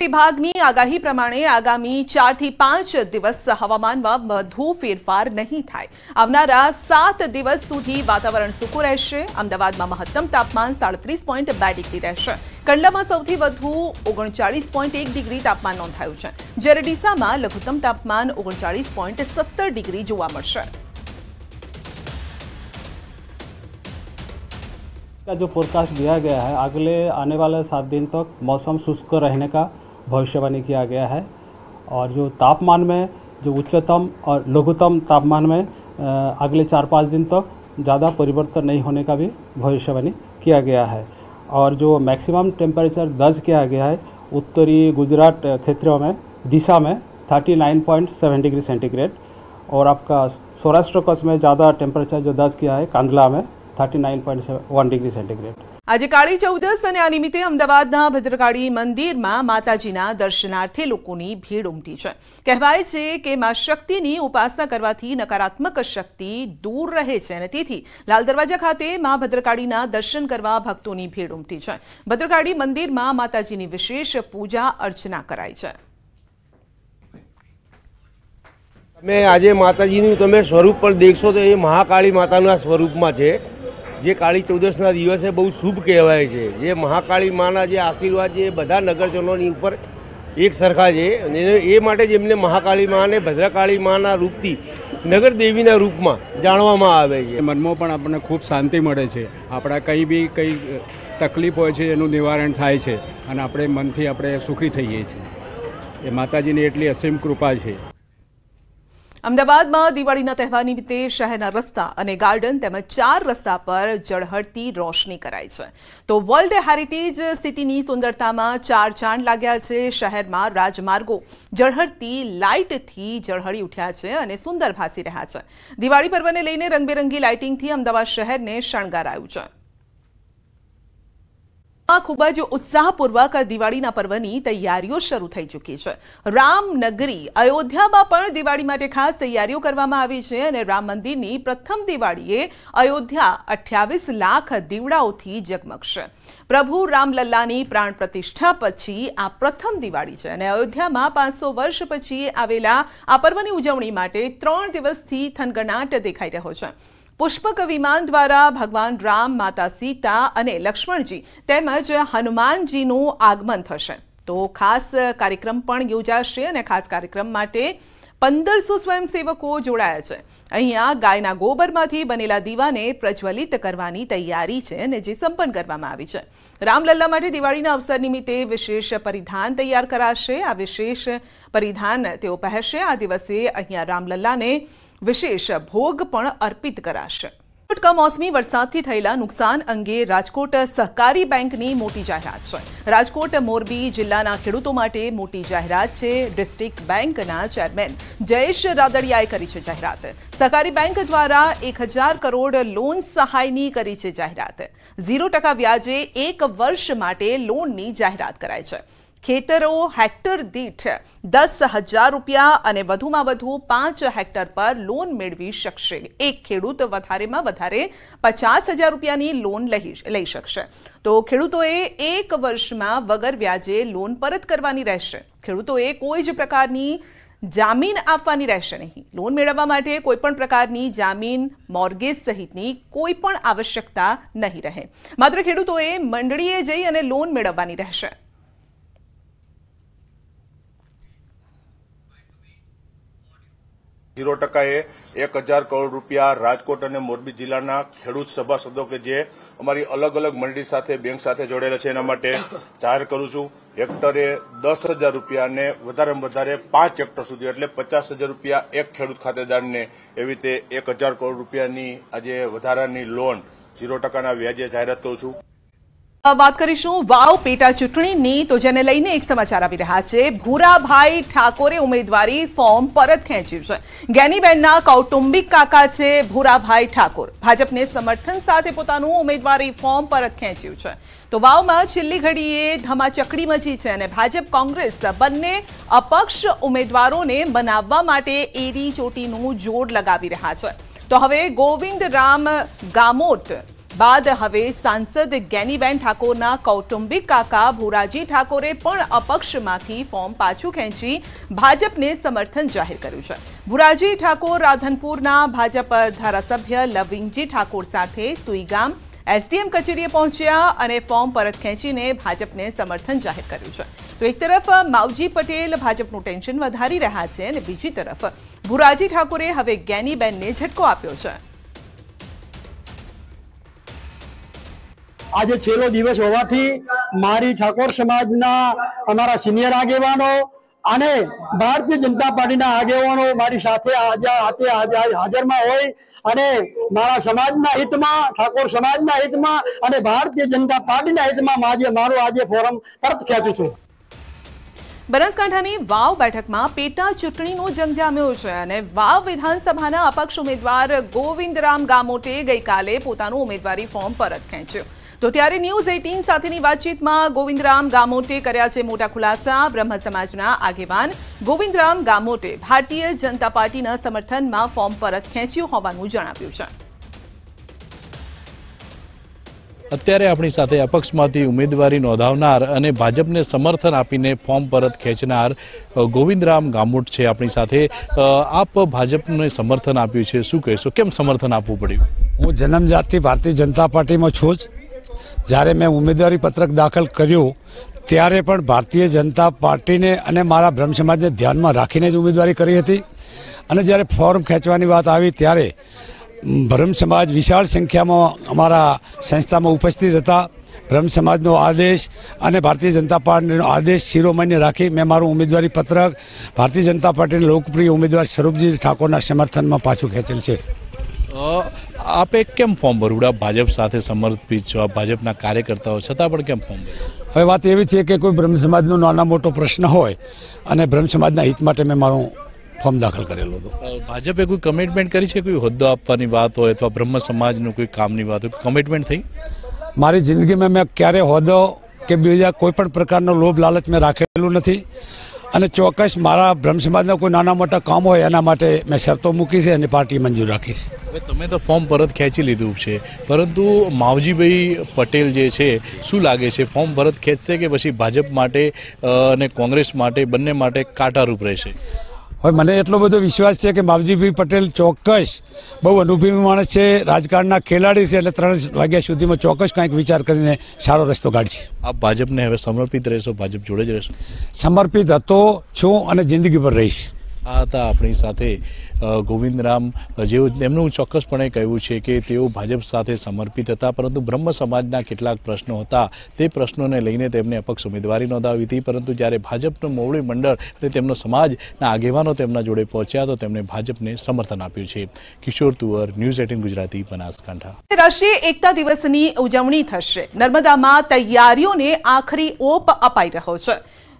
વિભાગની આગાહી પ્રમાણે આગામી ચારથી પાંચ દિવસ હવામાનમાં વધુ ફેરફાર નહીં થાય આવનારા સાત દિવસ સુધી વાતાવરણ સૂકું રહેશે અમદાવાદમાં મહત્તમ તાપમાન સાડત્રીસ પોઈન્ટ બે ડિગ્રી રહેશે કંડલામાં સૌથી વધુ ઓગણચાળીસ પોઈન્ટ એક ડિગ્રી તાપમાન નોંધાયું છે જ્યારે ડીસામાં લઘુત્તમ તાપમાન ઓગણચાળીસ પોઈન્ટ સત્તર ડિગ્રી જોવા મળશે का जो फोरकास्ट दिया गया है अगले आने वाले सात दिन तक मौसम शुष्क रहने का भविष्यवाणी किया गया है और जो तापमान में जो उच्चतम और लघुतम तापमान में अगले चार पाँच दिन तक तो ज़्यादा परिवर्तन नहीं होने का भी भविष्यवाणी किया गया है और जो मैक्सिमम टेम्परेचर दर्ज किया गया है उत्तरी गुजरात क्षेत्रों में दिशा में 39.7 डिग्री सेंटीग्रेड और आपका सौराष्ट्र कच्छ में ज़्यादा टेम्परेचर जो दर्ज किया है कांदला में 39.1 डिग्री सेंटीग्रेड આજે કાળી ચૌદસ અને આ નિમિત્તે અમદાવાદના ભદ્રકાળી મંદિરમાં માતાજીના દર્શનાર્થે લોકોની ભીડ ઉમટી છે કહેવાય છે કે મા શક્તિની ઉપાસના કરવાથી નકારાત્મક શક્તિ દૂર રહે છે અને તેથી લાલ દરવાજા ખાતે મા ભદ્રકાળીના દર્શન કરવા ભક્તોની ભીડ ઉમટી છે ભદ્રકાળી મંદિરમાં માતાજીની વિશેષ પૂજા અર્ચના કરાય છે તમે આજે માતાજીનું તમે સ્વરૂપ પણ દેખશો તો એ મહાકાળી માતાના સ્વરૂપમાં છે જે કાળી ચૌદશના દિવસે બહુ શુભ કહેવાય છે જે મહાકાળી માના જે આશીર્વાદ છે એ બધા નગરજનોની ઉપર એક સરખા છે અને એ માટે જેમને મહાકાળી માને ભદ્રકાળી માના રૂપથી નગરદેવીના રૂપમાં જાણવામાં આવે છે મનમાં પણ આપણને ખૂબ શાંતિ મળે છે આપણા કંઈ બી કંઈ તકલીફ હોય છે એનું નિવારણ થાય છે અને આપણે મનથી આપણે સુખી થઈએ છીએ એ માતાજીની એટલી અસીમ કૃપા છે અમદાવાદમાં દિવાળીના તહેવાર નિમિત્તે શહેરના રસ્તા અને ગાર્ડન તેમજ ચાર રસ્તા પર જળહળતી રોશની કરાય છે તો વર્લ્ડ હેરિટેજ સિટીની સુંદરતામાં ચાર ચાંદ લાગ્યા છે શહેરમાં રાજમાર્ગો જળહળતી લાઇટથી જળહળી ઉઠ્યા છે અને સુંદર ભાસી રહ્યા છે દિવાળી પર્વને લઈને રંગબેરંગી લાઇટિંગથી અમદાવાદ શહેરને શણગારાયું છે આ ખૂબ જ ઉત્સાહપૂર્વક દિવાળીના પર્વની તૈયારીઓ શરૂ થઈ ચૂકી છે રામનગરી અયોધ્યામાં પણ દિવાળી માટે ખાસ તૈયારીઓ કરવામાં આવી છે અને રામ મંદિરની પ્રથમ દિવાળીએ અયોધ્યા અઠ્યાવીસ લાખ દીવડાઓથી જગમગશે પ્રભુ રામલલ્લાની પ્રાણ પ્રતિષ્ઠા પછી આ પ્રથમ દિવાળી છે અને અયોધ્યામાં પાંચસો વર્ષ પછી આવેલા આ પર્વની ઉજવણી માટે ત્રણ દિવસથી થનગણાટ દેખાઈ રહ્યો છે પુષ્પક વિમાન દ્વારા ભગવાન રામ માતા સીતા અને લક્ષ્મણજી તેમજ હનુમાનજીનું આગમન થશે તો ખાસ કાર્યક્રમ પણ યોજાશે અને ખાસ કાર્યક્રમ માટે પંદરસો સ્વયંસેવકો જોડાયા છે અહીંયા ગાયના ગોબરમાંથી બનેલા દીવાને પ્રજ્વલિત કરવાની તૈયારી છે અને જે સંપન્ન કરવામાં આવી છે રામલલ્લા માટે દિવાળીના અવસર નિમિત્તે વિશેષ પરિધાન તૈયાર કરાશે આ વિશેષ પરિધાન તેઓ પહેરશે આ દિવસે અહીંયા રામલલ્લાને વિશેષ ભોગ પણ અર્પિત કરાશે કુટ કમ ઓસ્મી વરસાદ થી થયલા નુકસાન અંગે રાજકોટ સહકારી બેંક ની મોટી જાહેરાત છે રાજકોટ મોરબી જિલ્લાના ખેડૂતો માટે મોટી જાહેરાત છે ડિસ્ટ્રિક્ટ બેંકના ચેરમેન જયેશ રાદળિયાએ કરી છે જાહેરાત સહકારી બેંક દ્વારા 1000 કરોડ લોન સહાયની કરી છે જાહેરાત 0% વ્યાજે 1 વર્ષ માટે લોન ની જાહેરાત કરાય છે ખેતરો હેક્ટર દીઠ 10000 રૂપિયા અને વધુમાં વધુ 5 હેક્ટર પર લોન મેળવી શકશે એક ખેડૂત વધારેમાં વધારે 50000 રૂપિયાની લોન લઈ લઈ શકે તો ખેડૂતોએ 1 વર્ષમાં વગર વ્યાજે લોન પરત કરવાની રહેશે ખેડૂતોએ કોઈ જ પ્રકારની જામીન આપવાની રહેશે નહીં લોન મેળવવા માટે કોઈ પણ પ્રકારની જામીન મોર્ગેજ સહિતની કોઈ પણ આવશ્યકતા નહીં રહે માત્ર ખેડૂતોએ મંડળીએ જઈ અને લોન મેળવવાની રહેશે ઝીરો ટકાએ એક હજાર કરોડ રૂપિયા રાજકોટ અને મોરબી જિલ્લાના ખેડૂત સભાસદો કે જે અમારી અલગ અલગ મંડળી સાથે બેંક સાથે જોડેલા છે એના માટે જાહેર કરું છું હેક્ટરે દસ હજાર રૂપિયાને વધારેમાં વધારે પાંચ હેક્ટર સુધી એટલે પચાસ હજાર રૂપિયા એક ખેડૂત ખાતેદારને એવી રીતે એક હજાર કરોડ રૂપિયાની આજે વધારાની લોન ઝીરો ટકાના વ્યાજે જાહેરાત કરું છું વાત કરીશું વાવ પેટા ચૂંટણીની તો જેને લઈને એક સમાચાર આવી રહ્યા છે ભૂરાભાઈ ઠાકોરે ઉમેદવારી ફોર્મ પરત ખેંચ્યું છે ગેનીબેનના કૌટુંબિક કાકા છે ભૂરાભાઈ ઠાકોર ભાજપને સમર્થન સાથે પોતાનું ઉમેદવારી ફોર્મ પરત ખેંચ્યું છે તો વાવમાં છેલ્લી ઘડીએ ધમાચકડી મચી છે અને ભાજપ કોંગ્રેસ બંને અપક્ષ ઉમેદવારોને બનાવવા માટે એડી ચોટીનું જોડ લગાવી રહ્યા છે તો હવે ગોવિંદ રામ ગામોટ બાદ હવે સાંસદ ગેનીબેન ઠાકોરના કૌટુંબિક કાકા ભૂરાજી ઠાકોરે પણ اپક્ષમાંથી ફોર્મ પાછું ખેંચી ભાજપને સમર્થન જાહેર કર્યું છે ભૂરાજી ઠાકોર રાધનપુરના ભાજપ ધારાસભ્ય લવિંગજી ઠાકોર સાથે સુઈગામ एसडीएम કચેરીએ પહોંચ્યા અને ફોર્મ પરત ખેંચીને ભાજપને સમર્થન જાહેર કર્યું છે તો એક તરફ માવજી પટેલ ભાજપનો ટેન્શન વધારી રહ્યા છે અને બીજી તરફ ભૂરાજી ઠાકોરે હવે ગેનીબેનને ఝટકો આપ્યો છે આજે છેલ્લો દિવસ હોવાથી મારી ઠાકોર સમાજના અમારા સિનિયર આગેવાનો અને ભારતીય જનતા પાર્ટીના આગેવાનો મારી સાથે હાજર હાજરમાં હોય અને મારા સમાજના હિતમાં ઠાકોર સમાજના હિતમાં અને ભારતીય જનતા પાર્ટીના હિતમાં આજે મારું આજે ફોરમ પરત ખેંચું છું બનાસકાંઠાની વાવ બેઠકમાં પેટા ચૂંટણીનો જંગ જામ્યો છે અને વાવ વિધાનસભાના અપક્ષ ઉમેદવાર ગોવિંદરામ ગામોટે ગઈકાલે પોતાનું ઉમેદવારી ફોર્મ પરત ખેંચ્યું તો ત્યારે ન્યૂઝ એઇટીન સાથેની વાતચીતમાં ગોવિંદરામ ગામોટે કર્યા છે મોટા ખુલાસા બ્રહ્મ સમાજના આગેવાન ગોવિંદરામ ગામોટે ભારતીય જનતા પાર્ટીના સમર્થનમાં ફોર્મ પરત ખેંચ્યું હોવાનું જણાવ્યું છે અત્યારે આપણી સાથે અપક્ષમાંથી ઉમેદવારી નોંધાવનાર અને ભાજપને સમર્થન આપીને ફોર્મ પરત ખેંચનાર ગોવિંદરામ ગામોટ છે આપણી સાથે આપ ભાજપને સમર્થન આપ્યું છે શું કહેશો કેમ સમર્થન આપવું પડ્યું હું જન્મજાતથી ભારતીય જનતા પાર્ટીમાં છું જ જ્યારે મેં ઉમેદવારી પત્રક દાખલ કર્યું ત્યારે પણ ભારતીય જનતા પાર્ટીને અને મારા બ્રહ્મ સમાજને ધ્યાનમાં રાખીને જ ઉમેદવારી કરી હતી અને જ્યારે ફોર્મ ખેંચવાની વાત આવી ત્યારે બ્રહ્મ સમાજ વિશાળ સંખ્યામાં અમારા સંસ્થામાં ઉપસ્થિત હતા બ્રહ્મ સમાજનો આદેશ અને ભારતીય જનતા પાર્ટીનો આદેશ શિરોમાન્ય રાખી મેં મારું ઉમેદવારી પત્રક ભારતીય જનતા પાર્ટીના લોકપ્રિય ઉમેદવાર સ્વરૂપજી ઠાકોરના સમર્થનમાં પાછું ખેંચેલ છે આપે કેમ ફોર્મ ભર્યું આપ ભાજપ સાથે સમર્પિત છો આપ ભાજપના કાર્યકર્તાઓ છતાં પણ કેમ ફોર્મ હવે વાત એવી છે કે કોઈ બ્રહ્મ સમાજનો નાના મોટો પ્રશ્ન હોય અને બ્રહ્મ સમાજના હિત માટે મેં મારું ફોર્મ દાખલ કરેલો હતો ભાજપે કોઈ કમિટમેન્ટ કરી છે કોઈ હોદ્દો આપવાની વાત હોય અથવા બ્રહ્મ સમાજનું કોઈ કામની વાત હોય કમિટમેન્ટ થઈ મારી જિંદગીમાં મેં ક્યારેય હોદ્દો કે બીજા કોઈ પણ પ્રકારનો લોભ લાલચ મેં રાખેલું નથી અને ચોક્કસ મારા બ્રહ્મ સમાજના કોઈ નાના મોટા કામ હોય એના માટે મેં શરતો મૂકી છે અને પાર્ટી મંજૂર રાખી છે તમે તો ફોર્મ પરત ખેંચી લીધું છે પરંતુ માવજીભાઈ પટેલ જે છે શું લાગે છે ફોર્મ પરત ખેંચશે કે પછી ભાજપ માટે અને કોંગ્રેસ માટે બંને માટે કાંટારૂપ રહેશે હવે મને એટલો બધો વિશ્વાસ છે કે માવજીભાઈ પટેલ ચોક્કસ બહુ અનુભવી માણસ છે રાજકારણના ખેલાડી છે એટલે ત્રણ વાગ્યા સુધીમાં ચોક્કસ કંઈક વિચાર કરીને સારો રસ્તો કાઢશે આપ ભાજપને હવે સમર્પિત રહેશો ભાજપ જોડે જ રહેશો સમર્પિત હતો છું અને જિંદગી પર રહીશ આ હતા આપણી સાથે ગોવિંદરામ જેવું એમનું ચોક્કસપણે કહેવું છે કે તેઓ ભાજપ સાથે સમર્પિત હતા પરંતુ બ્રહ્મ સમાજના કેટલાક પ્રશ્નો હતા તે પ્રશ્નોને લઈને તેમને અપક્ષ ઉમેદવારી નોંધાવી હતી પરંતુ જ્યારે ભાજપનું મોવડી મંડળ અને તેમનો સમાજના આગેવાનો તેમના જોડે પહોંચ્યા તો તેમને ભાજપને સમર્થન આપ્યું છે કિશોર તુવર ન્યૂઝ એટીન ગુજરાતી બનાસકાંઠા રાષ્ટ્રીય એકતા દિવસની ઉજવણી થશે નર્મદામાં તૈયારીઓને આખરી ઓપ અપાઈ રહ્યો છે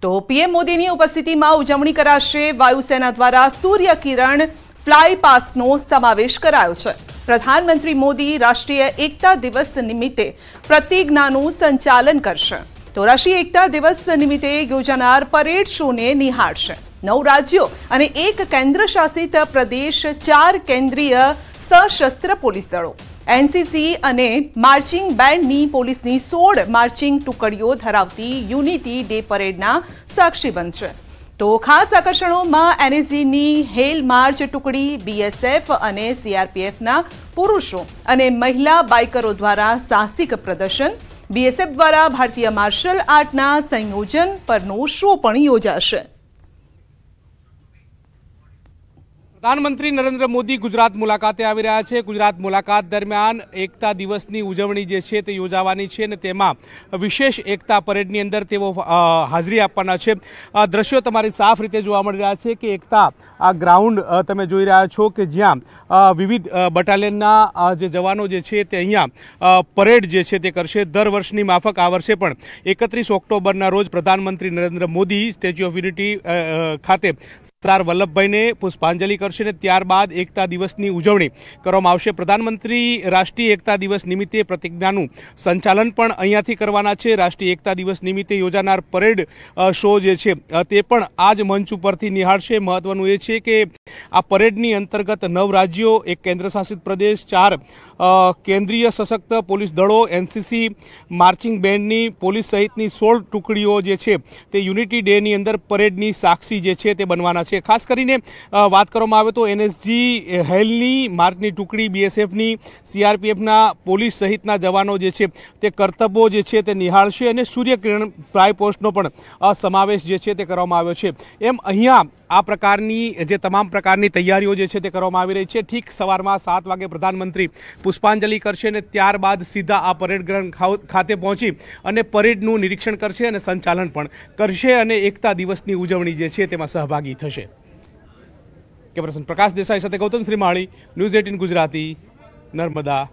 તો પીએમ મોદીની ઉપસ્થિતિમાં ઉજવણી કરાશે વાયુસેના દ્વારા સૂર્ય કિરણ ફ્લાય સમાવેશ કરાયો છે પ્રધાનમંત્રી મોદી રાષ્ટ્રીય એકતા દિવસ નિમિત્તે પ્રતિજ્ઞાનું સંચાલન કરશે તો રાષ્ટ્રીય એકતા દિવસ નિમિત્તે યોજાનાર પરેડ શોને નિહાળશે નવ રાજ્યો અને એક કેન્દ્રશાસિત પ્રદેશ ચાર કેન્દ્રીય સશસ્ત્ર પોલીસ દળો એનસીસી અને માર્ચિંગ બેન્ડની પોલીસની સોળ માર્ચિંગ ટુકડીઓ ધરાવતી યુનિટી ડે પરેડના સાક્ષી બનશે તો ખાસ આકર્ષણોમાં એનએસજીની હેલ માર્ચ ટુકડી બીએસએફ અને સીઆરપીએફના પુરુષો અને મહિલા બાઇકરો દ્વારા સાહસિક પ્રદર્શન બીએસએફ દ્વારા ભારતીય માર્શલ આર્ટના સંયોજન પરનો શો પણ યોજાશે પ્રધાનમંત્રી નરેન્દ્ર મોદી ગુજરાત મુલાકાતે આવી રહ્યા છે ગુજરાત મુલાકાત દરમિયાન એકતા દિવસની ઉજવણી જે છે તે યોજાવાની છે અને તેમાં વિશેષ એકતા પરેડની અંદર તેઓ હાજરી આપવાના છે દ્રશ્યો તમારી સામે ફરીતે જોવા મળી રહ્યા છે કે એકતા આ ગ્રાઉન્ડ તમે જોઈ રહ્યા છો કે જ્યાં વિવિધ બટાલિયનના જે જવાનો જે છે તે અહીં પરેડ જે છે તે કરશે દર વર્ષની માફક આ વર્ષે પણ 31 ઓક્ટોબરના રોજ પ્રધાનમંત્રી Narendra Modi statue of unity ખાતે સરદાર વલ્લભભાઈને પુષ્પાંજલિ કરશે અને ત્યારબાદ એકતા દિવસની ઉજવણી કરવામાં આવશે પ્રધાનમંત્રી રાષ્ટ્રીય એકતા દિવસ નિમિત્તે પ્રતિજ્ઞાનું સંચાલન પણ અહીંયાથી કરવાના છે રાષ્ટ્રીય એકતા દિવસ નિમિત્તે યોજાનાર પરેડ શો જે છે તે પણ આ જ મંચ ઉપરથી નિહાળશે મહત્વનું એ છે કે આ પરેડની અંતર્ગત નવ રાજ્યો એક કેન્દ્રશાસિત પ્રદેશ ચાર કેન્દ્રીય સશક્ત પોલીસ દળો એનસીસી માર્ચિંગ બેન્ડની પોલીસ સહિતની સોળ ટુકડીઓ જે છે તે યુનિટી ડેની અંદર પરેડની સાક્ષી જે છે તે બનવાના છે ખાસ કરીને વાત કરવામાં આવે તો એનએસજી હેલની માર્ચની ટુકડી બીએસએફની સીઆરપીએફના પોલીસ સહિતના જવાનો જે છે તે કર્તવ્યો જે છે તે નિહાળશે અને સૂર્યકિરણ પોસ્ટનો પણ સમાવેશ જે છે તે કરવામાં આવ્યો છે એમ અહીંયા આ પ્રકારની જે તમામ પ્રકારની તૈયારીઓ જે છે તે કરવામાં આવી રહી છે ઠીક સવારમાં સાત વાગે પ્રધાનમંત્રી પુષ્પાંજલિ કરશે અને ત્યારબાદ સીધા આ પરેડ ગ્રાઉન્ડ ખાતે પહોંચી અને પરેડનું નિરીક્ષણ કરશે અને સંચાલન પણ કરશે અને એકતા દિવસની ઉજવણી જે છે તેમાં સહભાગી થશે કેમેરાસન પ્રકાશ દેસાઈ સાથે ગૌતમ શ્રીમાળી ન્યૂઝ એટીન ગુજરાતી નર્મદા